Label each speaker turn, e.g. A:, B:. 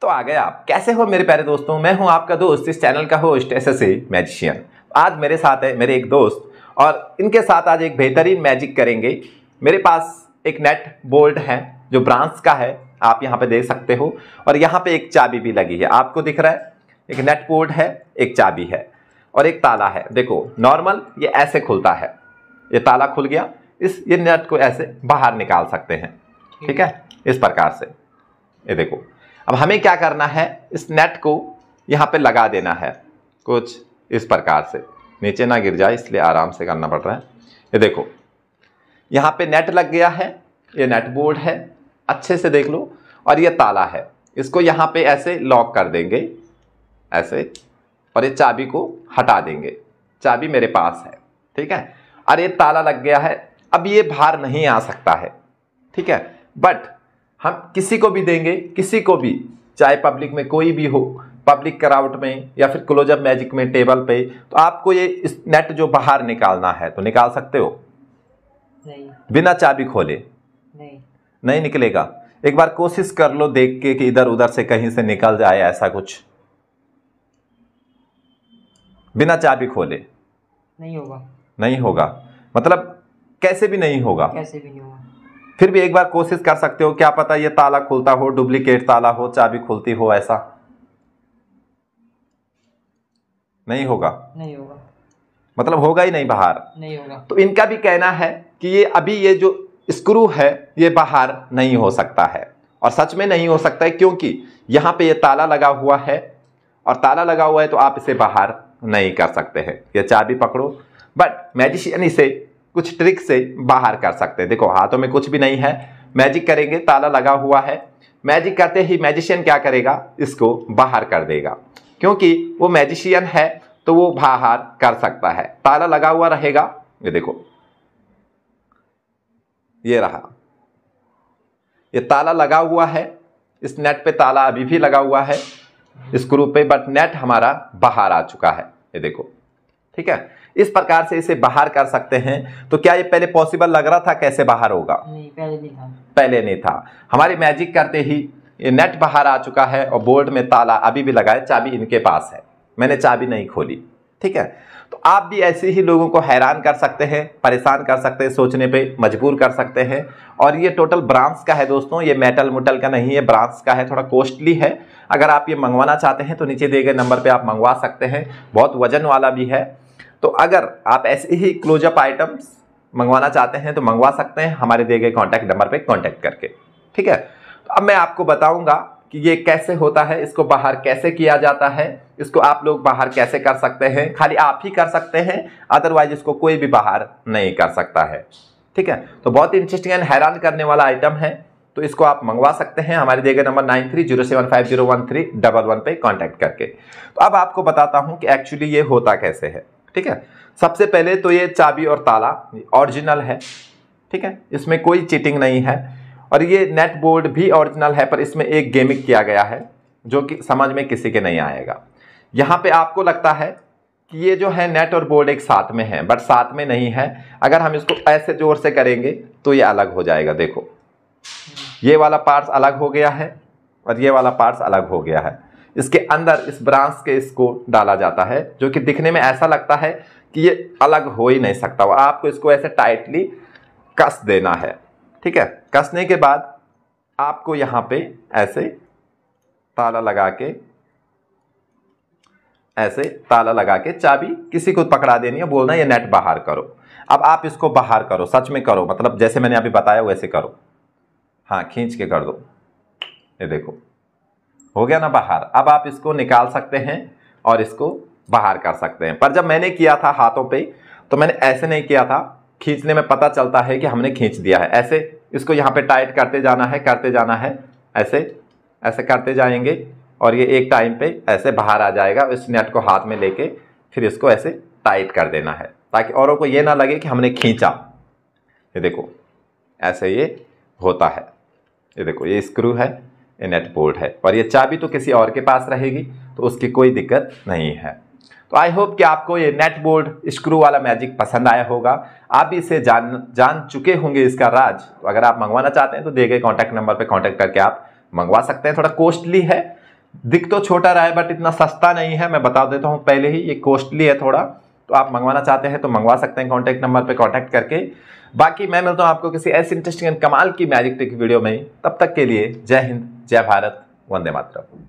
A: तो आ गए आप कैसे हो मेरे प्यारे दोस्तों मैं हूं आपका दोस्त इस चैनल का host S S A magician आज मेरे साथ है मेरे एक दोस्त और इनके साथ आज एक बेहतरीन मैजिक करेंगे मेरे पास एक नेट बोल्ट है जो ब्रांच का है आप यहाँ पे देख सकते हो और यहाँ पे एक चाबी भी लगी है आपको दिख रहा है एक नेट बोल्ट है एक चाबी है और एक ताला है देखो नॉर्मल ये ऐसे खुलता है ये ताला खुल गया इस ये नेट को ऐसे बाहर निकाल सकते हैं ठीक है इस प्रकार से ये देखो अब हमें क्या करना है इस नेट को यहाँ पे लगा देना है कुछ इस प्रकार से नीचे ना गिर जाए इसलिए आराम से करना पड़ रहा है ये देखो यहाँ पे नेट लग गया है ये नेट बोर्ड है अच्छे से देख लो और ये ताला है इसको यहाँ पे ऐसे लॉक कर देंगे ऐसे और ये चाबी को हटा देंगे चाबी मेरे पास है ठीक है और ये ताला लग गया है अब ये बाहर नहीं आ सकता है ठीक है बट हम किसी को भी देंगे किसी को भी चाहे पब्लिक में कोई भी हो पब्लिक कराउट में या फिर क्लोजअप मैजिक में टेबल पे तो आपको ये इस नेट जो बाहर निकालना है तो निकाल सकते हो नहीं बिना चाबी खोले नहीं नहीं निकलेगा एक बार कोशिश कर लो देख के कि इधर उधर से कहीं से निकल जाए ऐसा कुछ बिना चाबी खोले नहीं होगा नहीं होगा मतलब कैसे भी नहीं होगा कैसे भी नहीं होगा फिर भी एक बार कोशिश कर सकते हो क्या पता ये ताला खुलता हो डुप्लीकेट ताला हो चाबी खुलती हो ऐसा नहीं होगा नहीं होगा मतलब होगा ही नहीं बाहर नहीं होगा तो इनका भी कहना है कि ये अभी ये जो स्क्रू है ये बाहर नहीं हो सकता है और सच में नहीं हो सकता है क्योंकि यहाँ पे ये ताला लगा हुआ है और ताला लगा हुआ है तो आप इसे बाहर नहीं कर सकते हैं यह चाबी पकड़ो बट मैजिशियन इसे कुछ ट्रिक से बाहर कर सकते हैं देखो हाथों में कुछ भी नहीं है मैजिक करेंगे ताला लगा हुआ है मैजिक करते ही मैजिशियन क्या करेगा इसको बाहर कर देगा क्योंकि वो मैजिशियन है तो वो बाहर कर सकता है ताला लगा हुआ रहेगा ये देखो ये रहा ये ताला लगा हुआ है इस नेट पे ताला अभी भी लगा हुआ है स्क्रू पे बट नेट हमारा बाहर आ चुका है ये देखो ठीक है इस प्रकार से इसे बाहर कर सकते हैं तो क्या ये पहले पॉसिबल लग रहा था कैसे बाहर होगा नहीं पहले नहीं था पहले नहीं था हमारे मैजिक करते ही नेट बाहर आ चुका है और बोर्ड में ताला अभी भी लगाए चाबी इनके पास है मैंने चाबी नहीं खोली ठीक है तो आप भी ऐसे ही लोगों को हैरान कर सकते हैं परेशान कर सकते हैं सोचने पे मजबूर कर सकते हैं और ये टोटल ब्रांस का है दोस्तों ये मेटल मुटल का नहीं है ब्रांस का है थोड़ा कॉस्टली है अगर आप ये मंगवाना चाहते हैं तो नीचे दिए गए नंबर पे आप मंगवा सकते हैं बहुत वजन वाला भी है तो अगर आप ऐसे ही क्लोजअप आइटम्स मंगवाना चाहते हैं तो मंगवा सकते हैं हमारे दिए गए कॉन्टैक्ट नंबर पर कॉन्टैक्ट करके ठीक है तो अब मैं आपको बताऊंगा कि ये कैसे होता है इसको बाहर कैसे किया जाता है इसको आप लोग बाहर कैसे कर सकते हैं खाली आप ही कर सकते हैं अदरवाइज इसको कोई भी बाहर नहीं कर सकता है ठीक है तो बहुत ही इंटरेस्टिंग एंड हैरान करने वाला आइटम है तो इसको आप मंगवा सकते हैं हमारे दिए गए number nine three zero seven five zero one three double one पर कॉन्टैक्ट करके तो अब आपको बताता हूँ कि एक्चुअली ये होता कैसे है ठीक है सबसे पहले तो ये चाबी और ताला ओरिजिनल है ठीक है इसमें कोई चीटिंग नहीं है और ये नेट बोर्ड भी ओरिजिनल है पर इसमें एक गेमिंग किया गया है जो कि समझ में किसी के नहीं आएगा यहाँ पे आपको लगता है कि ये जो है नेट और बोर्ड एक साथ में है बट साथ में नहीं है अगर हम इसको ऐसे जोर से करेंगे तो ये अलग हो जाएगा देखो ये वाला पार्ट्स अलग हो गया है और ये वाला पार्ट्स अलग हो गया है इसके अंदर इस ब्रांच के इसको डाला जाता है जो कि दिखने में ऐसा लगता है कि ये अलग हो ही नहीं सकता और आपको इसको ऐसे टाइटली कस देना है ठीक है कसने के बाद आपको यहां पे ऐसे ताला लगा के ऐसे ताला लगा के चाबी किसी को पकड़ा देनी है बोलना ये नेट बाहर करो अब आप इसको बाहर करो सच में करो मतलब जैसे मैंने अभी बताया वैसे करो हाँ खींच के कर दो ये देखो हो गया ना बाहर अब आप इसको निकाल सकते हैं और इसको बाहर कर सकते हैं पर जब मैंने किया था हाथों पे तो मैंने ऐसे नहीं किया था खींचने में पता चलता है कि हमने खींच दिया है ऐसे इसको यहाँ पे टाइट करते जाना है करते जाना है ऐसे ऐसे करते जाएंगे और ये एक टाइम पे ऐसे बाहर आ जाएगा इस नेट को हाथ में लेके फिर इसको ऐसे टाइट कर देना है ताकि औरों को ये ना लगे कि हमने खींचा ये देखो ऐसे ये होता है ये देखो ये स्क्रू है नेट पोर्ट है और ये चाबी तो किसी और के पास रहेगी तो उसकी कोई दिक्कत नहीं है तो आई होप कि आपको ये नेट बोर्ड स्क्रू वाला मैजिक पसंद आया होगा आप इसे जान जान चुके होंगे इसका राज तो अगर आप मंगवाना चाहते हैं तो दिए गए कॉन्टैक्ट नंबर पर कॉन्टैक्ट करके आप मंगवा सकते हैं थोड़ा कॉस्टली है दिख तो छोटा रहा है बट इतना सस्ता नहीं है मैं बता देता हूँ पहले ही ये कॉस्टली है थोड़ा तो आप मंगवाना चाहते हैं तो मंगवा सकते हैं कॉन्टैक्ट नंबर पर कॉन्टैक्ट करके बाकी मैं मिलता हूँ आपको किसी ऐसे इंटरेस्टिंग एंड कमाल की मैजिक टिक वीडियो में तब तक के लिए जय हिंद जय भारत वंदे मातरम